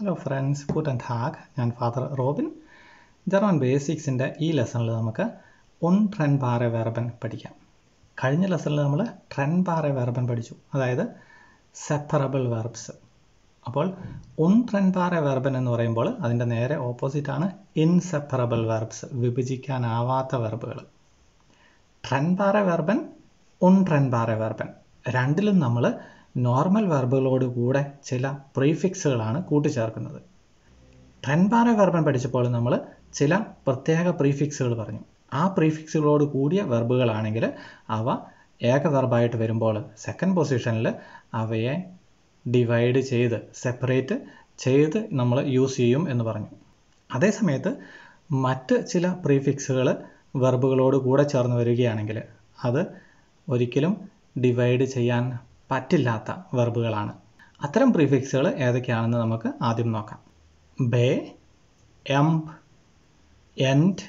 Hello friends ഗുഡ് ആൻഡ് ഹാക്ക് ഞാൻ ഫാദർ റോബിൻ ജർമ്മൻ ബേസിക്സിൻ്റെ ഈ ലെസണിൽ നമുക്ക് ഒൺ ട്രെൻ പാറ വെർബൻ പഠിക്കാം കഴിഞ്ഞ ലെസണിൽ നമ്മൾ ട്രെൻ പാറ വെർബൻ പഠിച്ചു അതായത് സെപ്പറബിൾ വെർബ്സ് അപ്പോൾ ഒൺ ട്രെൻ പാറ വെർബൻ എന്ന് പറയുമ്പോൾ അതിൻ്റെ നേരെ ഓപ്പോസിറ്റാണ് ഇൻസെപ്പറബിൾ വെർബ്സ് വിഭജിക്കാനാവാത്ത വെർബുകൾ ട്രെൻ പാറ വെർബൻ ഒൺ ട്രെൻ പാറ വെർബൻ രണ്ടിലും നമ്മൾ നോർമൽ വെർബുകളോട് കൂടെ ചില പ്രീഫിക്സുകളാണ് കൂട്ടിച്ചേർക്കുന്നത് ട്രെൻപാറ വെർബൻ പഠിച്ചപ്പോൾ നമ്മൾ ചില പ്രത്യേക പ്രീഫിക്സുകൾ പറഞ്ഞു ആ പ്രീഫിക്സുകളോട് കൂടിയ വെർബുകളാണെങ്കിൽ അവ ഏക വെർബായിട്ട് വരുമ്പോൾ സെക്കൻഡ് പൊസിഷനിൽ അവയെ ഡിവൈഡ് ചെയ്ത് സെപ്പറേറ്റ് ചെയ്ത് നമ്മൾ യൂസ് ചെയ്യും എന്ന് പറഞ്ഞു അതേസമയത്ത് മറ്റ് ചില പ്രീഫിക്സുകൾ വെർബുകളോട് കൂടെ ചേർന്ന് വരികയാണെങ്കിൽ അത് ഒരിക്കലും ഡിവൈഡ് ചെയ്യാൻ പറ്റില്ലാത്ത വെർബുകളാണ് അത്തരം പ്രീഫിക്സുകൾ ഏതൊക്കെയാണെന്ന് നമുക്ക് ആദ്യം നോക്കാം ബേ എം എൻഡ്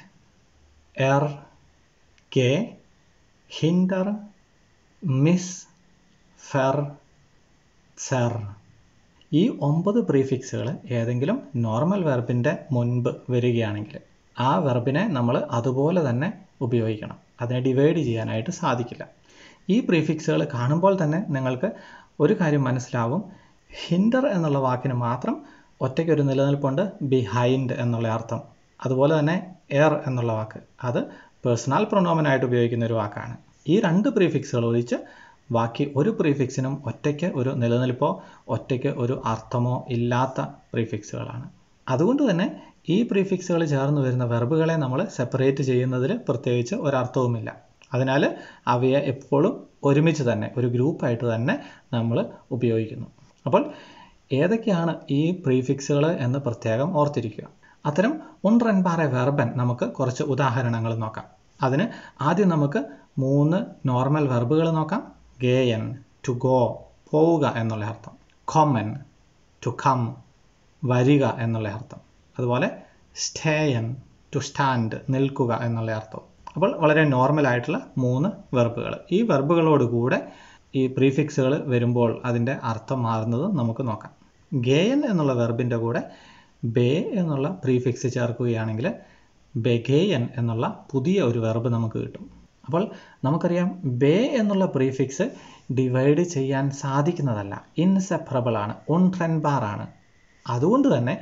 എർ കെ ഹിൻഡർ മിസ് ഫെർ സർ ഈ ഒമ്പത് പ്രീഫിക്സുകൾ ഏതെങ്കിലും നോർമൽ വെർബിൻ്റെ മുൻപ് വരികയാണെങ്കിൽ ആ വെർബിനെ നമ്മൾ അതുപോലെ തന്നെ ഉപയോഗിക്കണം അതിനെ ഡിവൈഡ് ചെയ്യാനായിട്ട് സാധിക്കില്ല ഈ പ്രീഫിക്സുകൾ കാണുമ്പോൾ തന്നെ നിങ്ങൾക്ക് ഒരു കാര്യം മനസ്സിലാവും ഹിൻഡർ എന്നുള്ള വാക്കിന് മാത്രം ഒറ്റയ്ക്ക് ഒരു നിലനിൽപ്പുണ്ട് ബിഹൈൻഡ് എന്നുള്ള അർത്ഥം അതുപോലെ തന്നെ എയർ er എന്നുള്ള വാക്ക് അത് പേഴ്സണൽ പ്രൊണോമനായിട്ട് ഉപയോഗിക്കുന്ന ഒരു വാക്കാണ് ഈ രണ്ട് പ്രീഫിക്സുകൾ ഒഴിച്ച് ബാക്കി ഒരു പ്രീഫിക്സിനും ഒറ്റയ്ക്ക് ഒരു നിലനിൽപ്പോ ഒറ്റയ്ക്ക് ഒരു അർത്ഥമോ ഇല്ലാത്ത പ്രീഫിക്സുകളാണ് അതുകൊണ്ട് തന്നെ ഈ പ്രീഫിക്സുകൾ ചേർന്ന് വരുന്ന വെർബുകളെ നമ്മൾ സെപ്പറേറ്റ് ചെയ്യുന്നതിൽ പ്രത്യേകിച്ച് ഒരർത്ഥവുമില്ല അതിനാൽ അവയെ എപ്പോഴും ഒരുമിച്ച് തന്നെ ഒരു ഗ്രൂപ്പായിട്ട് തന്നെ നമ്മൾ ഉപയോഗിക്കുന്നു അപ്പോൾ ഏതൊക്കെയാണ് ഈ പ്രീഫിക്സുകൾ എന്ന് പ്രത്യേകം ഓർത്തിരിക്കുക അത്തരം ഉൺറൻ പാറ വെർബൻ നമുക്ക് കുറച്ച് ഉദാഹരണങ്ങൾ നോക്കാം അതിന് ആദ്യം നമുക്ക് മൂന്ന് നോർമൽ വെർബുകൾ നോക്കാം ഗേയൻ ടു ഗോ പോവുക എന്നുള്ള അർത്ഥം കൊമൻ ടു കം വരിക എന്നുള്ള അർത്ഥം അതുപോലെ സ്റ്റേയൻ ടു സ്റ്റാൻഡ് നിൽക്കുക എന്നുള്ള അർത്ഥം അപ്പോൾ വളരെ നോർമൽ ആയിട്ടുള്ള മൂന്ന് വെർബുകൾ ഈ വെർബുകളോട് കൂടെ ഈ പ്രീഫിക്സുകൾ വരുമ്പോൾ അതിൻ്റെ അർത്ഥം മാറുന്നത് നമുക്ക് നോക്കാം ഗേയൻ എന്നുള്ള വെർബിൻ്റെ കൂടെ ബേ എന്നുള്ള പ്രീഫിക്സ് ചേർക്കുകയാണെങ്കിൽ ബെഗേയൻ എന്നുള്ള പുതിയ ഒരു വെർബ് നമുക്ക് കിട്ടും അപ്പോൾ നമുക്കറിയാം ബേ എന്നുള്ള പ്രീഫിക്സ് ഡിവൈഡ് ചെയ്യാൻ സാധിക്കുന്നതല്ല ഇൻസെപ്പറബിൾ ആണ് ഒൺട്രെൻബാർ ആണ് അതുകൊണ്ട് തന്നെ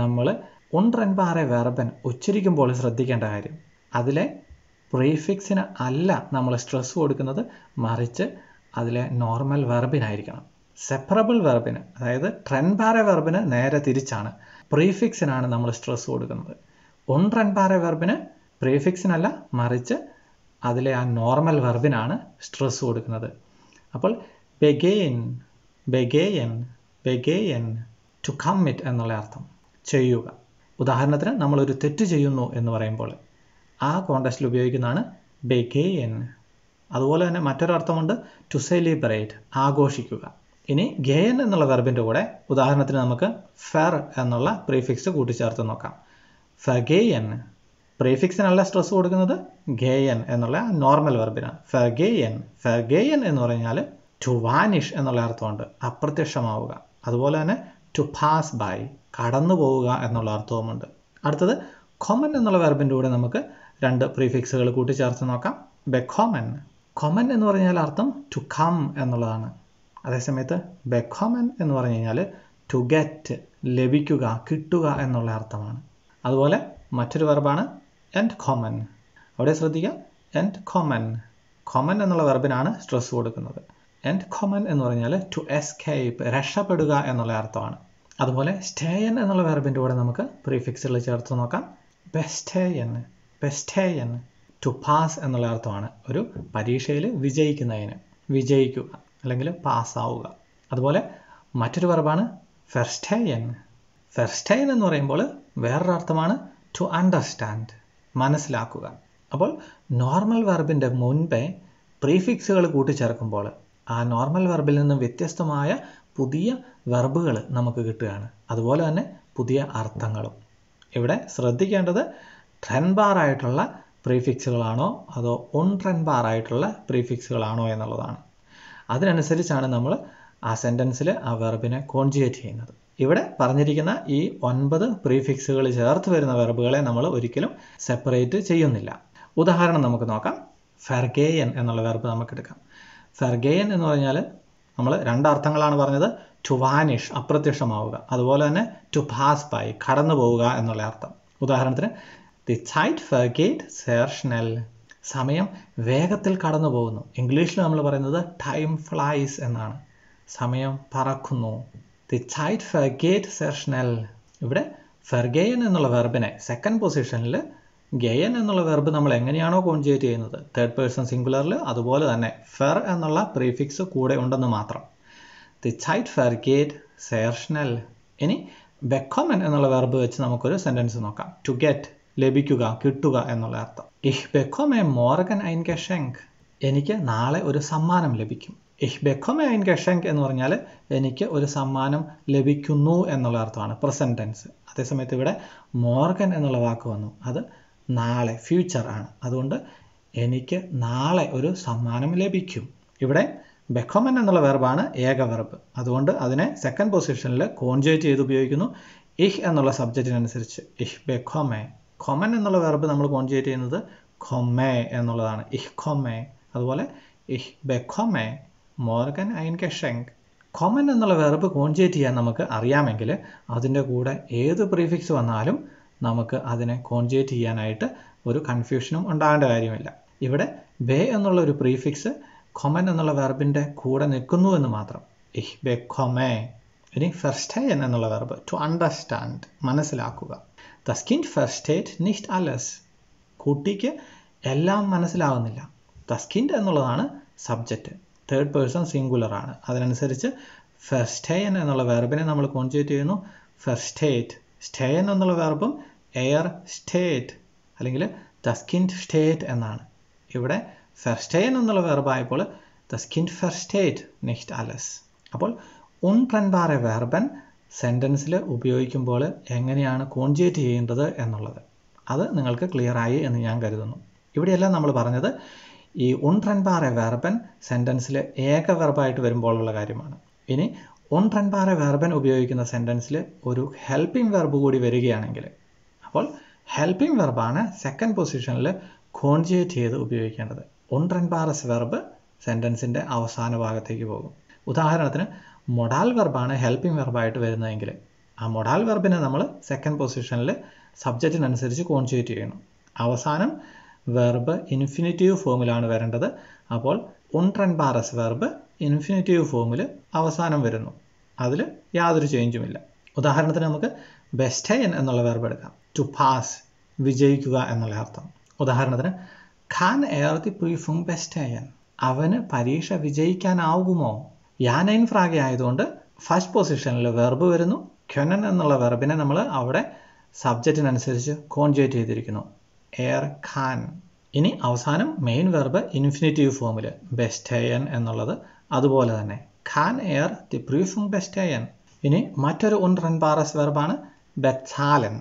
നമ്മൾ ഒൺട്രെൻബാറെ വെർബൻ ഉച്ചരിക്കുമ്പോൾ ശ്രദ്ധിക്കേണ്ട കാര്യം അതിലെ പ്രീഫിക്സിന് അല്ല നമ്മൾ സ്ട്രെസ് കൊടുക്കുന്നത് മറിച്ച് അതിലെ നോർമൽ വെർബിനായിരിക്കണം സെപ്പറബിൾ വെർബിന് അതായത് ട്രെൻപാര വെർബിന് നേരെ തിരിച്ചാണ് പ്രീഫിക്സിനാണ് നമ്മൾ സ്ട്രെസ് കൊടുക്കുന്നത് ഒൺ ട്രെൻപാര വെർബിന് പ്രീഫിക്സിനല്ല മറിച്ച് അതിലെ ആ നോർമൽ വെർബിനാണ് സ്ട്രെസ് കൊടുക്കുന്നത് അപ്പോൾ ബെഗേയൻ ബെഗേയൻ ബെഗേയൻ ടു കമ്മിറ്റ് എന്നുള്ള അർത്ഥം ചെയ്യുക ഉദാഹരണത്തിന് നമ്മളൊരു തെറ്റ് ചെയ്യുന്നു എന്ന് പറയുമ്പോൾ ആ കോണ്ടസ്റ്റിൽ ഉപയോഗിക്കുന്നതാണ് ബെഗേൻ അതുപോലെ തന്നെ മറ്റൊരർത്ഥമുണ്ട് ടു സെലിബ്രേറ്റ് ആഘോഷിക്കുക ഇനി ഗേയൻ എന്നുള്ള വെർബിൻ്റെ കൂടെ ഉദാഹരണത്തിന് നമുക്ക് ഫെർ എന്നുള്ള പ്രീഫിക്സ് കൂട്ടിച്ചേർത്ത് നോക്കാം ഫഗേയൻ പ്രീഫിക്സിനല്ല സ്ട്രെസ് കൊടുക്കുന്നത് ഗേയൻ എന്നുള്ള നോർമൽ വെർബിനാണ് ഫെർഗേയൻ ഫെർഗേയൻ എന്ന് പറഞ്ഞാൽ ടു വാനിഷ് എന്നുള്ള അർത്ഥമുണ്ട് അപ്രത്യക്ഷമാവുക അതുപോലെ തന്നെ ടു പാസ് ബൈ കടന്നു പോവുക എന്നുള്ള അർത്ഥവുമുണ്ട് അടുത്തത് കൊമൻ എന്നുള്ള വെർബിൻ്റെ കൂടെ നമുക്ക് രണ്ട് പ്രീഫിക്സുകൾ കൂട്ടിച്ചേർത്ത് നോക്കാം ബെഖോമൻ കൊമൻ എന്ന് പറഞ്ഞാൽ അർത്ഥം ടു കം എന്നുള്ളതാണ് അതേസമയത്ത് ബെഖോമൻ എന്ന് പറഞ്ഞു കഴിഞ്ഞാൽ ടു ഗെറ്റ് ലഭിക്കുക കിട്ടുക എന്നുള്ള അർത്ഥമാണ് അതുപോലെ മറ്റൊരു വെർബാണ് എൻഡ് കോമൻ അവിടെ ശ്രദ്ധിക്കുക എൻഡ് കോമൻ കോമൻ എന്നുള്ള വെർബിനാണ് സ്ട്രെസ് കൊടുക്കുന്നത് എൻഡ് കോമൻ എന്ന് പറഞ്ഞാൽ ടു എസ്കേപ്പ് രക്ഷപ്പെടുക എന്നുള്ള അർത്ഥമാണ് അതുപോലെ സ്റ്റേയൻ എന്നുള്ള വെർബിൻ്റെ കൂടെ നമുക്ക് പ്രീഫിക്സുകൾ ചേർത്ത് നോക്കാം ബെസ്റ്റേയൻ ബെസ്റ്റേയൻ ടു പാസ് എന്നുള്ള അർത്ഥമാണ് ഒരു പരീക്ഷയിൽ വിജയിക്കുന്നതിന് വിജയിക്കുക അല്ലെങ്കിൽ പാസ്സാവുക അതുപോലെ മറ്റൊരു പറവാണ് ഫെർസ്റ്റേയൻ ഫെർസ്റ്റേയൻ എന്ന് പറയുമ്പോൾ വേറൊരു അർത്ഥമാണ് ടു അണ്ടർസ്റ്റാൻഡ് മനസ്സിലാക്കുക അപ്പോൾ നോർമൽ വെർബിൻ്റെ മുൻപേ പ്രീഫിക്സുകൾ കൂട്ടിച്ചേർക്കുമ്പോൾ ആ നോർമൽ വെർബിൽ നിന്നും വ്യത്യസ്തമായ പുതിയ വെർബുകൾ നമുക്ക് കിട്ടുകയാണ് അതുപോലെ തന്നെ പുതിയ അർത്ഥങ്ങളും ഇവിടെ ശ്രദ്ധിക്കേണ്ടത് ട്രെൻ ബാർ ആയിട്ടുള്ള പ്രീഫിക്സുകളാണോ അതോ ഒൺ ട്രെൻ ബാർ ആയിട്ടുള്ള പ്രീഫിക്സുകളാണോ എന്നുള്ളതാണ് അതിനനുസരിച്ചാണ് നമ്മൾ ആ സെൻറ്റൻസിൽ ആ വെർബിനെ കോൺജുഗേറ്റ് ചെയ്യുന്നത് ഇവിടെ പറഞ്ഞിരിക്കുന്ന ഈ ഒൻപത് പ്രീഫിക്സുകൾ ചേർത്ത് വരുന്ന വെർബുകളെ നമ്മൾ ഒരിക്കലും സെപ്പറേറ്റ് ചെയ്യുന്നില്ല ഉദാഹരണം നമുക്ക് നോക്കാം ഫെർഗേയൻ എന്നുള്ള വെർബ് നമുക്ക് എടുക്കാം ഫെർഗേയൻ എന്ന് പറഞ്ഞാൽ നമ്മൾ രണ്ടർത്ഥങ്ങളാണ് പറഞ്ഞത് ടു വാനിഷ് അപ്രത്യക്ഷമാവുക അതുപോലെ തന്നെ ടു പാസ് ബൈ കടന്നു പോവുക എന്നുള്ള അർത്ഥം ഉദാഹരണത്തിന് ദി ടൈറ്റ് ഫർഗേറ്റ് സെർഷ്നൽ സമയം വേഗത്തിൽ കടന്നു പോകുന്നു ഇംഗ്ലീഷിൽ നമ്മൾ പറയുന്നത് ടൈം ഫ്ലൈസ് എന്നാണ് സമയം പറക്കുന്നു ദി ടൈറ്റ് ഫർഗേറ്റ് സെർഷ്നൽ ഇവിടെ ഫെർഗേയൻ എന്നുള്ള വെർബിനെ സെക്കൻഡ് പൊസിഷനിൽ ഗെയൻ എന്നുള്ള വെർബ് നമ്മൾ എങ്ങനെയാണോ കോൺജേറ്റ് ചെയ്യുന്നത് തേർഡ് പേഴ്സൺ സിംഗുലറിൽ അതുപോലെ തന്നെ ഫെർ എന്നുള്ള പ്രീഫിക്സ് കൂടെ ഉണ്ടെന്ന് മാത്രം ദി ചൈറ്റ് ഫെർഗേറ്റ് സേർഷണൽ ഇനി ബെക്കോമൻ എന്നുള്ള വെർബ് വെച്ച് നമുക്കൊരു സെൻറ്റൻസ് നോക്കാം ടു ഗെറ്റ് ലഭിക്കുക കിട്ടുക എന്നുള്ള അർത്ഥം ഇഹ് ബെക്കോമെ മോർഗൻ ഐൻ കെഷെങ്ക് എനിക്ക് നാളെ ഒരു സമ്മാനം ലഭിക്കും ഇഹ് ബെക്കോമെ ഐൻ കെഷെങ്ക് എന്ന് പറഞ്ഞാൽ എനിക്ക് ഒരു സമ്മാനം ലഭിക്കുന്നു എന്നുള്ള അർത്ഥമാണ് പ്രസന്റ് ടെൻസ് അതേസമയത്ത് ഇവിടെ മോർഗൻ എന്നുള്ള വാക്ക് വന്നു അത് നാളെ ഫ്യൂച്ചർ ആണ് അതുകൊണ്ട് എനിക്ക് നാളെ ഒരു സമ്മാനം ലഭിക്കും ഇവിടെ ബെക്കോമൻ എന്നുള്ള വെർബാണ് ഏക വെർബ് അതുകൊണ്ട് അതിനെ സെക്കൻഡ് പൊസിഷനിൽ കോൺജേറ്റ് ചെയ്ത് ഉപയോഗിക്കുന്നു ഇഹ് എന്നുള്ള സബ്ജക്റ്റിനനുസരിച്ച് ഇഹ് ബെക്കോമെ കൊമൻ എന്നുള്ള വെർബ് നമ്മൾ കോൺജേറ്റ് ചെയ്യുന്നത് ഖൊമേ എന്നുള്ളതാണ് ഇഹ് ഖൊമേ അതുപോലെ ഇഹ് ബെഖൊമേ മോർഗൻ ഐൻ കെഷെങ്ക് കൊമൻ എന്നുള്ള വെർബ് കോൺജേറ്റ് ചെയ്യാൻ നമുക്ക് അറിയാമെങ്കിൽ അതിൻ്റെ കൂടെ ഏത് പ്രീഫിക്സ് വന്നാലും നമുക്ക് അതിനെ കോൺജേറ്റ് ചെയ്യാനായിട്ട് ഒരു കൺഫ്യൂഷനും ഉണ്ടാകേണ്ട കാര്യമില്ല ഇവിടെ ബേ എന്നുള്ള ഒരു പ്രീഫിക്സ് ഖൊമൻ എന്നുള്ള വെർബിൻ്റെ കൂടെ നിൽക്കുന്നു എന്ന് മാത്രം ഇഹ് ബെ ഖൊമേ ഇനി ഹൈ എന്നുള്ള വെർബ് ടു അണ്ടർസ്റ്റാൻഡ് മനസ്സിലാക്കുക Das Kind versteht nicht alles. കുട്ടിക്ക് എല്ലാം മനസ്സിലാവുന്നില്ല ദസ് കിൻഡ് എന്നുള്ളതാണ് സബ്ജക്റ്റ് തേർഡ് പേഴ്സൺ സിംഗുലർ ആണ് അതിനനുസരിച്ച് ഫെർസ്റ്റേയൻ എന്നുള്ള വെർബിനെ നമ്മൾ കോൺജുവേറ്റ് ചെയ്യുന്നു ഫെർസ്റ്റേറ്റ് സ്റ്റേയൻ എന്നുള്ള വെർബും എയർ സ്റ്റേറ്റ് അല്ലെങ്കിൽ ദസ്കിൻ സ്റ്റേറ്റ് എന്നാണ് ഇവിടെ ഫെർസ്റ്റേയൻ എന്നുള്ള വെർബായപ്പോൾ ദസ്കിൻ ഫെർസ്റ്റേറ്റ് നിഷ്ട് അലസ് അപ്പോൾ ഉൺപ്രൻബാറെ വെർബൻ സെൻറ്റൻസിൽ ഉപയോഗിക്കുമ്പോൾ എങ്ങനെയാണ് കോൺജേറ്റ് ചെയ്യേണ്ടത് എന്നുള്ളത് അത് നിങ്ങൾക്ക് ക്ലിയറായി എന്ന് ഞാൻ കരുതുന്നു ഇവിടെയെല്ലാം നമ്മൾ പറഞ്ഞത് ഈ ഉൺട്രൻ പാറ വെർബൻ സെൻറ്റൻസിൽ ഏക വെർബായിട്ട് വരുമ്പോഴുള്ള കാര്യമാണ് ഇനി ഉൺട്രൻ പാറ വെർബൻ ഉപയോഗിക്കുന്ന സെൻറ്റൻസിൽ ഒരു ഹെൽപ്പിംഗ് വെർബ് കൂടി വരികയാണെങ്കിൽ അപ്പോൾ ഹെൽപ്പിംഗ് വെർബാണ് സെക്കൻഡ് പൊസിഷനിൽ കോൺജേറ്റ് ചെയ്ത് ഉപയോഗിക്കേണ്ടത് ഉൺട്രൻ പാറസ് വെർബ് സെൻറ്റൻസിൻ്റെ അവസാന ഭാഗത്തേക്ക് പോകും ഉദാഹരണത്തിന് മൊഡാൽ വെർബാണ് ഹെൽപ്പിംഗ് വെർബായിട്ട് വരുന്നതെങ്കിൽ ആ മൊഡാൽ വെർബിനെ നമ്മൾ സെക്കൻഡ് പൊസിഷനിൽ സബ്ജക്റ്റിനനുസരിച്ച് കോൺജുവേറ്റ് ചെയ്യണം അവസാനം വെർബ് ഇൻഫിനിറ്റീവ് ഫോമിലാണ് വരേണ്ടത് അപ്പോൾ ഉൺട്രൻ പാറസ് വെർബ് ഇൻഫിനിറ്റീവ് ഫോമിൽ അവസാനം വരുന്നു അതിൽ യാതൊരു ചേഞ്ചുമില്ല ഉദാഹരണത്തിന് നമുക്ക് ബെസ്റ്റയൻ എന്നുള്ള വെർബ് എടുക്കാം ടു പാസ് വിജയിക്കുക എന്നുള്ള അർത്ഥം ഉദാഹരണത്തിന് ഖാൻ എയർ ദി പ്രീഫും ബെസ്റ്റയൻ അവന് പരീക്ഷ വിജയിക്കാനാവുമോ യാനൈൻ ഫ്രാഗ ആയതുകൊണ്ട് ഫസ്റ്റ് പൊസിഷനിൽ വെർബ് വരുന്നു ക്വനൻ എന്നുള്ള വെർബിനെ നമ്മൾ അവിടെ സബ്ജക്റ്റിനനുസരിച്ച് കോൺജേറ്റ് ചെയ്തിരിക്കുന്നു എയർ ഖാൻ ഇനി അവസാനം മെയിൻ വെർബ് ഇൻഫിനിറ്റീവ് ഫോമിൽ ബെസ്റ്റേയൻ എന്നുള്ളത് അതുപോലെ തന്നെ ഖാൻ എയർ ദി പ്രീഫും ബെസ്റ്റേയൻ ഇനി മറ്റൊരു ഉൻ റൺപാറസ് വെർബാണ് ബെത്താലൻ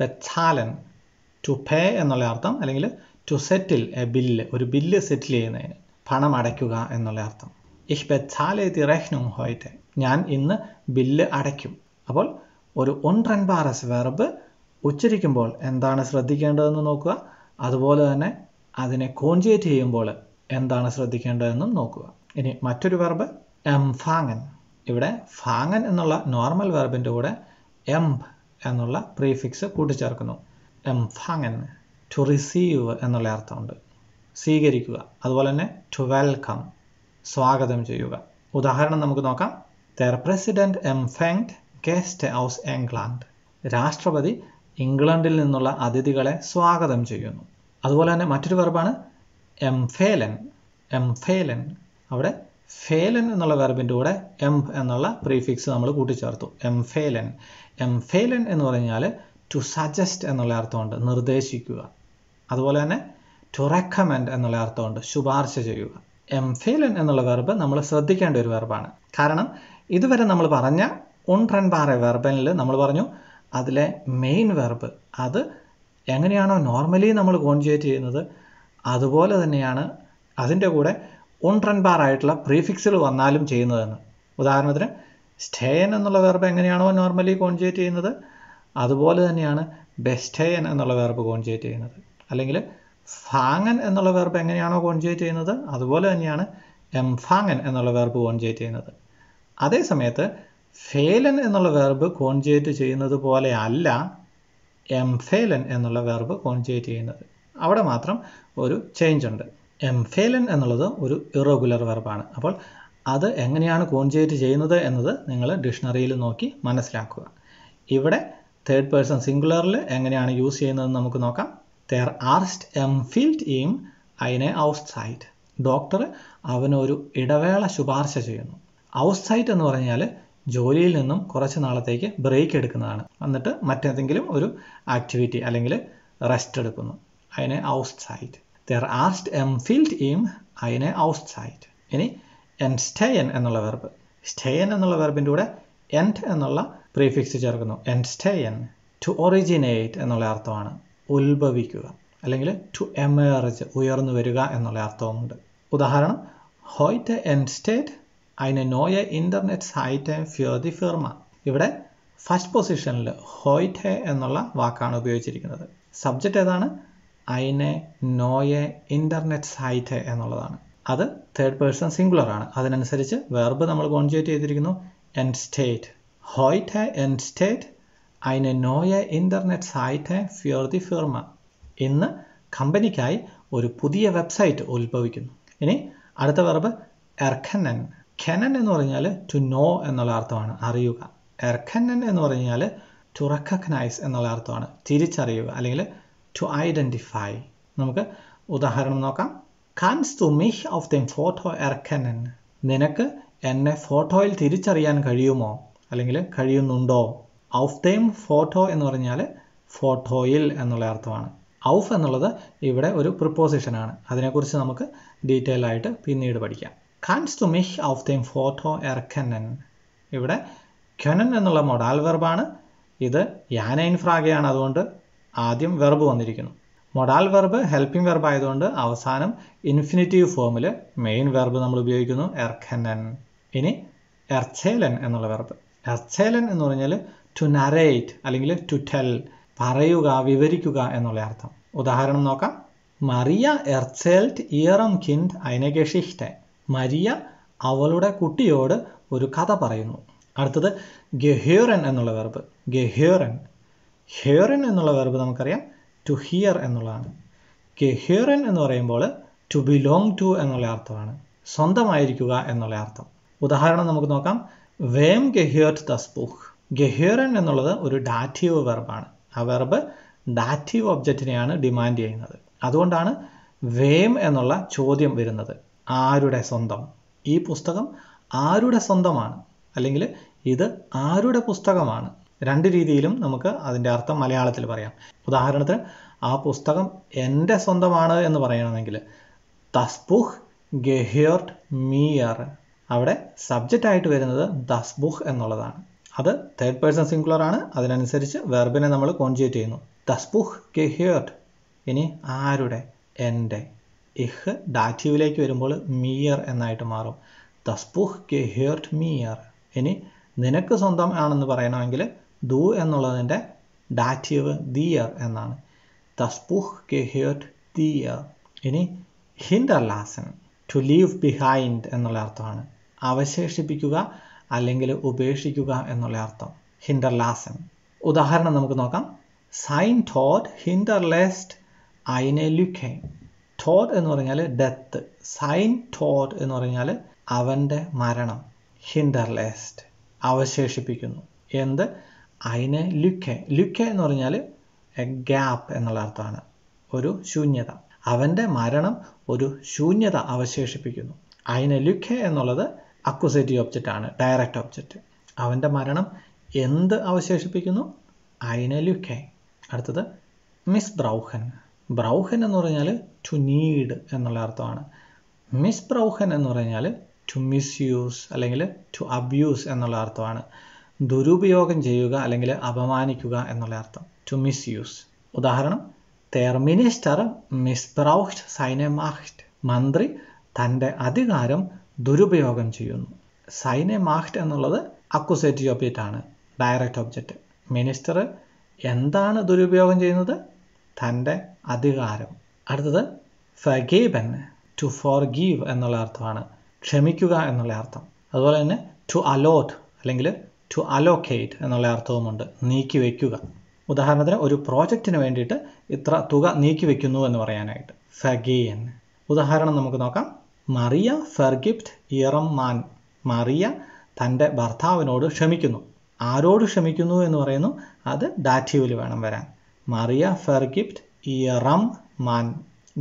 ബെത്താലൻ ടു പേ എന്നുള്ള അർത്ഥം അല്ലെങ്കിൽ ടു സെറ്റിൽ എ ബില്ല് ഒരു ബില്ല് സെറ്റിൽ ചെയ്യുന്നതിന് പണം അടയ്ക്കുക എന്നുള്ള അർത്ഥം ഇഷ് ബെത്താലെ ദി റെഹ്നും ഹോയ്റ്റെ ഞാൻ ഇന്ന് ബില്ല് അടയ്ക്കും അപ്പോൾ ഒരു ഒൺട്രൻബാറസ് വെർബ് ഉച്ചരിക്കുമ്പോൾ എന്താണ് ശ്രദ്ധിക്കേണ്ടതെന്ന് നോക്കുക അതുപോലെ തന്നെ അതിനെ കോൺജേറ്റ് ചെയ്യുമ്പോൾ എന്താണ് ശ്രദ്ധിക്കേണ്ടതെന്നും നോക്കുക ഇനി മറ്റൊരു വെർബ് എം ഫാങ്ങൻ ഇവിടെ ഫാങ്ങൻ എന്നുള്ള നോർമൽ വെർബിൻ്റെ കൂടെ എം എന്നുള്ള പ്രീഫിക്സ് കൂട്ടിച്ചേർക്കുന്നു എം ഫാങ്ങൻ ടു റിസീവ് എന്നുള്ള അർത്ഥമുണ്ട് സ്വീകരിക്കുക അതുപോലെ തന്നെ ടു വെൽക്കം സ്വാഗതം ചെയ്യുക ഉദാഹരണം നമുക്ക് നോക്കാം ദർ പ്രസിഡന്റ് എം ഫെങ്ഡ് ഗസ്റ്റ് ഹൗസ് ഇംഗ്ലണ്ട് രാഷ്ട്രപതി ഇംഗ്ലണ്ടിൽ നിന്നുള്ള അതിഥികളെ സ്വാഗതം ചെയ്യുന്നു അതുപോലെ തന്നെ മറ്റൊരു വെർബാണ് എം ഫേലൻ എം ഫേലൻ അവിടെ ഫേലൻ എന്നുള്ള വെർബിൻ്റെ കൂടെ എം എന്നുള്ള പ്രീഫിക്സ് നമ്മൾ കൂട്ടിച്ചേർത്തു എം ഫേലൻ എം ഫേലൻ എന്ന് പറഞ്ഞാൽ ടു സജസ്റ്റ് എന്നുള്ള അർത്ഥമുണ്ട് നിർദ്ദേശിക്കുക അതുപോലെ തന്നെ ടു റെക്കമെൻഡ് എന്നുള്ള അർത്ഥമുണ്ട് ശുപാർശ ചെയ്യുക എംഫേലൻ എന്നുള്ള വെർബ് നമ്മൾ ശ്രദ്ധിക്കേണ്ട ഒരു വെർബാണ് കാരണം ഇതുവരെ നമ്മൾ പറഞ്ഞ റൺ പാറ വെർബനിൽ നമ്മൾ പറഞ്ഞു അതിലെ മെയിൻ വെർബ് അത് എങ്ങനെയാണോ നോർമലി നമ്മൾ കോൺജുവേറ്റ് ചെയ്യുന്നത് അതുപോലെ തന്നെയാണ് അതിൻ്റെ കൂടെ റൺ പാറായിട്ടുള്ള പ്രീഫിക്സുകൾ വന്നാലും ചെയ്യുന്നതെന്ന് ഉദാഹരണത്തിന് സ്റ്റേയൻ എന്നുള്ള വെർബ് എങ്ങനെയാണോ നോർമലി കോൺജുവേറ്റ് ചെയ്യുന്നത് അതുപോലെ തന്നെയാണ് ബെസ്റ്റേയൻ എന്നുള്ള വെർബ് കോൺജുവേറ്റ് ചെയ്യുന്നത് അല്ലെങ്കിൽ ഫാങ്ങൻ എന്നുള്ള വെർബ് എങ്ങനെയാണോ കോൺജേറ്റ് ചെയ്യുന്നത് അതുപോലെ തന്നെയാണ് എം ഫാങ്ങൻ എന്നുള്ള വെർബ് കോൺജേറ്റ് ചെയ്യുന്നത് അതേ സമയത്ത് ഫേലൻ എന്നുള്ള വെർബ് കോൺജേറ്റ് ചെയ്യുന്നത് പോലെ അല്ല എം ഫേലൻ എന്നുള്ള വെർബ് കോൺജേറ്റ് ചെയ്യുന്നത് അവിടെ മാത്രം ഒരു ചേഞ്ച് ഉണ്ട് എം ഫേലൻ എന്നുള്ളത് ഒരു ഇറഗുലർ വെർബാണ് അപ്പോൾ അത് എങ്ങനെയാണ് കോൺജേറ്റ് ചെയ്യുന്നത് എന്നത് നിങ്ങൾ ഡിക്ഷണറിയിൽ നോക്കി മനസ്സിലാക്കുക ഇവിടെ തേർഡ് പേഴ്സൺ സിംഗുലറിൽ എങ്ങനെയാണ് യൂസ് ചെയ്യുന്നതെന്ന് നമുക്ക് നോക്കാം Der Arzt empfiehlt ihm eine Auszeit. Doctor അവനൊരു ഇടവേള ശുപാർശ ചെയ്യുന്നു ഔട്ട്സൈഡ് എന്ന് പറഞ്ഞാൽ ജോലിയിൽ നിന്നും കുറച്ച് നാളത്തേക്ക് ബ്രേക്ക് എടുക്കുന്നതാണ് എന്നിട്ട് മറ്റെന്തെങ്കിലും ഒരു ആക്ടിവിറ്റി അല്ലെങ്കിൽ റെസ്റ്റ് എടുക്കുന്നു അതിനെ ഔട്ട്സൈഡ് ദർ ആർസ്റ്റ് എം ഫീൽഡ് ഇം അതിനെ ഔട്ട്സൈഡ് ഇനി എൻ സ്റ്റേയൻ എന്നുള്ള വെർബ് സ്റ്റേയൻ എന്നുള്ള വെർബിൻ്റെ കൂടെ എൻ എന്നുള്ള പ്രീഫിക്സ് ചേർക്കുന്നു എൻ സ്റ്റേയൻ ടു ഒറിജിനേറ്റ് എന്നുള്ള അർത്ഥമാണ് ഉത്ഭവിക്കുക അല്ലെങ്കിൽ ടു എമേർജ് ഉയർന്നു വരിക എന്നുള്ള അർത്ഥമുണ്ട് ഉദാഹരണം ഹോയ്റ്റ് എൻ സ്റ്റേറ്റ് അതിന് നോയ ഇൻ്റർനെറ്റ് സൈറ്റ് ഫിയർ ദി ഫിർമ ഇവിടെ ഫസ്റ്റ് പൊസിഷനിൽ ഹോയ്റ്റ് എന്നുള്ള വാക്കാണ് ഉപയോഗിച്ചിരിക്കുന്നത് സബ്ജക്റ്റ് ഏതാണ് അയിനെ നോയെ ഇൻ്റർനെറ്റ് സൈറ്റ് എന്നുള്ളതാണ് അത് തേർഡ് പേഴ്സൺ സിംഗുലർ ആണ് അതിനനുസരിച്ച് വെർബ് നമ്മൾ കോൺജേറ്റ് ചെയ്തിരിക്കുന്നു എൻ സ്റ്റേറ്റ് ഹോയ്റ്റ് എൻ സ്റ്റേറ്റ് eine neue Internetseite für die Firma. ഇന്ന് കമ്പനിക്കായി ഒരു പുതിയ വെബ്സൈറ്റ് ഉത്ഭവിക്കുന്നു ഇനി അടുത്ത വെർബ് എർഖനൻ ഖനൻ എന്ന് പറഞ്ഞാൽ ടു നോ എന്നുള്ള അർത്ഥമാണ് അറിയുക എർഖനൻ എന്ന് പറഞ്ഞാൽ ടു റെക്കഗ്നൈസ് എന്നുള്ള അർത്ഥമാണ് തിരിച്ചറിയുക അല്ലെങ്കിൽ ടു ഐഡൻറ്റിഫൈ നമുക്ക് ഉദാഹരണം നോക്കാം കാൻസ് ടു മിഹ് ഓഫ് ദം ഫോട്ടോ എർഖനൻ നിനക്ക് എന്നെ ഫോട്ടോയിൽ തിരിച്ചറിയാൻ കഴിയുമോ അല്ലെങ്കിൽ കഴിയുന്നുണ്ടോ ഔഫ് ടൈം ഫോട്ടോ എന്ന് പറഞ്ഞാൽ ഫോട്ടോയിൽ എന്നുള്ള അർത്ഥമാണ് ഔഫ് എന്നുള്ളത് ഇവിടെ ഒരു പ്രിപ്പോസിഷനാണ് അതിനെക്കുറിച്ച് നമുക്ക് ഡീറ്റെയിൽ ആയിട്ട് പിന്നീട് പഠിക്കാം കാൻസ് ടു മിഹ് ഔഫ് ടൈം ഫോട്ടോ എർക്കനൻ ഇവിടെ ഖനൻ എന്നുള്ള മൊഡാൽ വെർബാണ് ഇത് യാനൈൻ ഫ്രാഗയാണ് അതുകൊണ്ട് ആദ്യം വെർബ് വന്നിരിക്കുന്നു മൊഡാൽ വെർബ് ഹെൽപ്പിംഗ് വെർബ് ആയതുകൊണ്ട് അവസാനം ഇൻഫിനിറ്റീവ് ഫോമിൽ മെയിൻ വെർബ് നമ്മൾ ഉപയോഗിക്കുന്നു എർഖനൻ ഇനി എർച്ചേലൻ എന്നുള്ള വെർബ് erzählen എന്ന് പറഞ്ഞാൽ ടു നരേറ്റ് അല്ലെങ്കിൽ ടു ടെൽ പറയുക വിവരിക്കുക എന്നുള്ള അർത്ഥം ഉദാഹരണം നോക്കാം മറിയ എർസേൽറ്റ് ഇയറം കിൻഡ് Geschichte മരിയ അവളുടെ കുട്ടിയോട് ഒരു കഥ പറയുന്നു അടുത്തത് ഗെഹ്യൂറൻ എന്നുള്ള വെർബ് ഗെഹ്യൂറൻ ഹ്യൂറൻ എന്നുള്ള വെർബ് നമുക്കറിയാം ടു ഹിയർ എന്നുള്ളതാണ് ഗെഹ്യൂറൻ എന്ന് പറയുമ്പോൾ ടു ബിലോങ് ടു എന്നുള്ള അർത്ഥമാണ് സ്വന്തമായിരിക്കുക എന്നുള്ള അർത്ഥം ഉദാഹരണം നമുക്ക് നോക്കാം വേം ഗെഹിയർട്ട് തസ്ബുഹ് ഗെഹിയറൻ എന്നുള്ളത് ഒരു ഡാറ്റീവ് വെർബാണ് ആ വെർബ് ഡാറ്റീവ് ഒബ്ജക്റ്റിനെയാണ് ഡിമാൻഡ് ചെയ്യുന്നത് അതുകൊണ്ടാണ് വേം എന്നുള്ള ചോദ്യം വരുന്നത് ആരുടെ സ്വന്തം ഈ പുസ്തകം ആരുടെ സ്വന്തമാണ് അല്ലെങ്കിൽ ഇത് ആരുടെ പുസ്തകമാണ് രണ്ട് രീതിയിലും നമുക്ക് അതിൻ്റെ അർത്ഥം മലയാളത്തിൽ പറയാം ഉദാഹരണത്തിന് ആ പുസ്തകം എൻ്റെ സ്വന്തമാണ് എന്ന് പറയണമെങ്കിൽ തസ്ബുഹ് ഗെഹിയർട്ട് മിയർ അവിടെ സബ്ജക്റ്റ് ആയിട്ട് വരുന്നത് ദസ് ബുഹ് എന്നുള്ളതാണ് അത് തേർഡ് പേഴ്സൺ സിംഗുലർ ആണ് അതിനനുസരിച്ച് വെർബിനെ നമ്മൾ കോൺജുവേറ്റ് ചെയ്യുന്നു ദസ് ബുഹ് ഹിയർട്ട് ഇനി ആരുടെ എൻ്റെ ഇഹ് ഡാറ്റീവിലേക്ക് വരുമ്പോൾ മിയർ എന്നായിട്ട് മാറും ദസ് ബുഹ് ഹിയർട്ട് മിയർ ഇനി നിനക്ക് സ്വന്തം ആണെന്ന് പറയണമെങ്കിൽ ദു എന്നുള്ളതിൻ്റെ ഡാറ്റീവ് ദിയർ എന്നാണ് ദസ് ബുഹ് ഹിയർട്ട് ദിയർ ഇനി ഹിൻഡർ ലാസൻ ടു ലീവ് ബിഹൈൻഡ് എന്നുള്ള അർത്ഥമാണ് അവശേഷിപ്പിക്കുക അല്ലെങ്കിൽ ഉപേക്ഷിക്കുക എന്നുള്ള അർത്ഥം ഹിൻഡർലാസൻ ഉദാഹരണം നമുക്ക് നോക്കാം സൈൻ ടോട്ട് ഹിൻഡർലെസ്റ്റ് ഐനെ ലുഖെ ടോട്ട് എന്ന് പറഞ്ഞാൽ ഡെത്ത് സൈൻ ടോട്ട് എന്ന് പറഞ്ഞാൽ അവൻ്റെ മരണം ഹിൻഡർലെസ്റ്റ് അവശേഷിപ്പിക്കുന്നു എന്ത് ഐനെ ലുഖെ ലുഖെ എന്ന് പറഞ്ഞാൽ എ ഗ്യാപ്പ് എന്നുള്ള അർത്ഥമാണ് ഒരു ശൂന്യത അവൻ്റെ മരണം ഒരു ശൂന്യത അവശേഷിപ്പിക്കുന്നു ഐനെ ലുഖെ എന്നുള്ളത് അക്വസേറ്റീവ് ഒബ്ജക്റ്റ് ആണ് ഡയറക്റ്റ് ഒബ്ജക്റ്റ് അവൻ്റെ മരണം എന്ത് അവശേഷിപ്പിക്കുന്നു ഐനലുക്കെ അടുത്തത് മിസ് ബ്രൗഹൻ ബ്രൗഹൻ എന്ന് പറഞ്ഞാൽ ടു നീഡ് എന്നുള്ള അർത്ഥമാണ് മിസ് ബ്രൗഹൻ എന്ന് പറഞ്ഞാൽ ടു മിസ്യൂസ് അല്ലെങ്കിൽ ടു അബ്യൂസ് എന്നുള്ള അർത്ഥമാണ് ദുരുപയോഗം ചെയ്യുക അല്ലെങ്കിൽ അപമാനിക്കുക എന്നുള്ള അർത്ഥം ടു മിസ്യൂസ് ഉദാഹരണം തെർ മിനിസ്റ്റർ മിസ്ബ്രൗഹ്ഡ് സൈനമാഹ്ഡ് മന്ത്രി തൻ്റെ അധികാരം ദുരുപയോഗം ചെയ്യുന്നു സൈനെ മാഹ്റ്റ് എന്നുള്ളത് അക്വസേറ്റീവ് ഒബ്ജക്റ്റ് ആണ് ഡയറക്റ്റ് ഒബ്ജക്റ്റ് മിനിസ്റ്റർ എന്താണ് ദുരുപയോഗം ചെയ്യുന്നത് തൻ്റെ അധികാരം അടുത്തത് ഫഗീബൻ ടു ഫോർ ഗീവ് എന്നുള്ള അർത്ഥമാണ് ക്ഷമിക്കുക എന്നുള്ള അർത്ഥം അതുപോലെ തന്നെ ടു അലോട്ട് അല്ലെങ്കിൽ ടു അലോക്കേറ്റ് എന്നുള്ള അർത്ഥവുമുണ്ട് നീക്കി വയ്ക്കുക ഉദാഹരണത്തിന് ഒരു പ്രോജക്റ്റിന് വേണ്ടിയിട്ട് ഇത്ര തുക നീക്കി വയ്ക്കുന്നു എന്ന് പറയാനായിട്ട് ഫഗീൻ ഉദാഹരണം നമുക്ക് നോക്കാം മറിയ ഫെർഗിപ്റ്റ് ഇയറമ്മാൻ മറിയ തൻ്റെ ഭർത്താവിനോട് ക്ഷമിക്കുന്നു ആരോട് ക്ഷമിക്കുന്നു എന്ന് പറയുന്നു അത് ഡാറ്റീവിൽ വേണം വരാൻ മറിയ ഫെർഗിപ്റ്റ് ഇറം മാൻ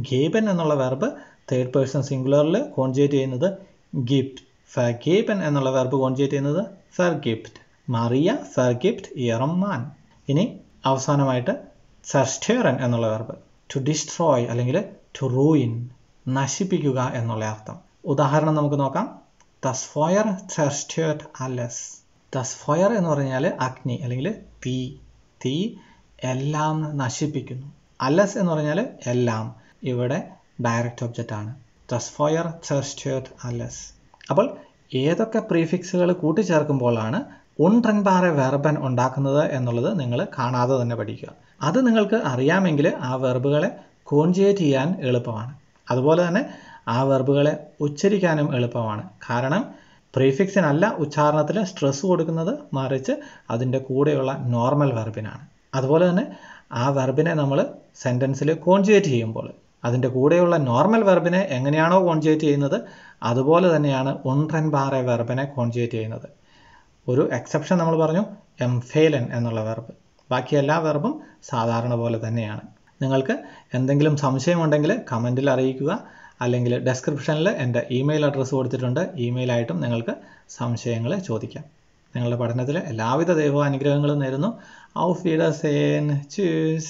ഗേബൻ എന്നുള്ള വെർബ് തേർഡ് പേഴ്സൺ സിംഗുലറിൽ കോൺജേറ്റ് ചെയ്യുന്നത് ഗിഫ്റ്റ് ഫർഗേബൻ എന്നുള്ള വെർബ് കോൺജേറ്റ് ചെയ്യുന്നത് ഫർഗിപ്റ്റ് മറിയ ഫർഗിപ്റ്റ് ഇറം മാൻ ഇനി അവസാനമായിട്ട് സസ്റ്റേറൻ എന്നുള്ള വെർബ് ടു ഡിസ്ട്രോയ് അല്ലെങ്കിൽ ടു റൂയിൻ നശിപ്പിക്കുക എന്നുള്ള അർത്ഥം ഉദാഹരണം നമുക്ക് നോക്കാം ദസ് ഫയർ ത്രസ്റ്റേർട്ട് അലസ് ദസ് ഫയർ എന്ന് പറഞ്ഞാൽ അഗ്നി അല്ലെങ്കിൽ തീ തീ എല്ലാം നശിപ്പിക്കുന്നു അലസ് എന്ന് പറഞ്ഞാൽ എല്ലാം ഇവിടെ ഡയറക്റ്റ് ഒബ്ജക്റ്റ് ആണ് ദസ് ഫയർ ത്രസ്റ്റേർട്ട് അലസ് അപ്പോൾ ഏതൊക്കെ പ്രീഫിക്സുകൾ കൂട്ടിച്ചേർക്കുമ്പോഴാണ് ഉൺട്രൻപാറ വെർബൻ ഉണ്ടാക്കുന്നത് എന്നുള്ളത് നിങ്ങൾ കാണാതെ തന്നെ പഠിക്കുക അത് നിങ്ങൾക്ക് അറിയാമെങ്കിൽ ആ വെർബുകളെ കോൺജിയേറ്റ് ചെയ്യാൻ എളുപ്പമാണ് അതുപോലെ തന്നെ ആ വെർബുകളെ ഉച്ചരിക്കാനും എളുപ്പമാണ് കാരണം പ്രീഫിക്സിനല്ല ഉച്ചാരണത്തിൽ സ്ട്രെസ് കൊടുക്കുന്നത് മറിച്ച് അതിൻ്റെ കൂടെയുള്ള നോർമൽ വെർബിനാണ് അതുപോലെ തന്നെ ആ വെർബിനെ നമ്മൾ സെൻറ്റൻസിൽ കോൺജുവേറ്റ് ചെയ്യുമ്പോൾ അതിൻ്റെ കൂടെയുള്ള നോർമൽ വെർബിനെ എങ്ങനെയാണോ കോൺജുവേറ്റ് ചെയ്യുന്നത് അതുപോലെ തന്നെയാണ് ഒൺറൻ ബാറെ വെർബിനെ കോൺജുവേറ്റ് ചെയ്യുന്നത് ഒരു എക്സെപ്ഷൻ നമ്മൾ പറഞ്ഞു എംഫേലൻ എന്നുള്ള വെർബ് ബാക്കി എല്ലാ വെർബും സാധാരണ പോലെ തന്നെയാണ് നിങ്ങൾക്ക് എന്തെങ്കിലും സംശയമുണ്ടെങ്കിൽ കമൻറ്റിൽ അറിയിക്കുക അല്ലെങ്കിൽ ഡെസ്ക്രിപ്ഷനിൽ എൻ്റെ ഇമെയിൽ അഡ്രസ്സ് കൊടുത്തിട്ടുണ്ട് ഇമെയിലായിട്ടും നിങ്ങൾക്ക് സംശയങ്ങൾ ചോദിക്കാം നിങ്ങളുടെ പഠനത്തിൽ എല്ലാവിധ ദൈവാനുഗ്രഹങ്ങളും നേരുന്നു ഔഫ് സേൻ ചൂസ്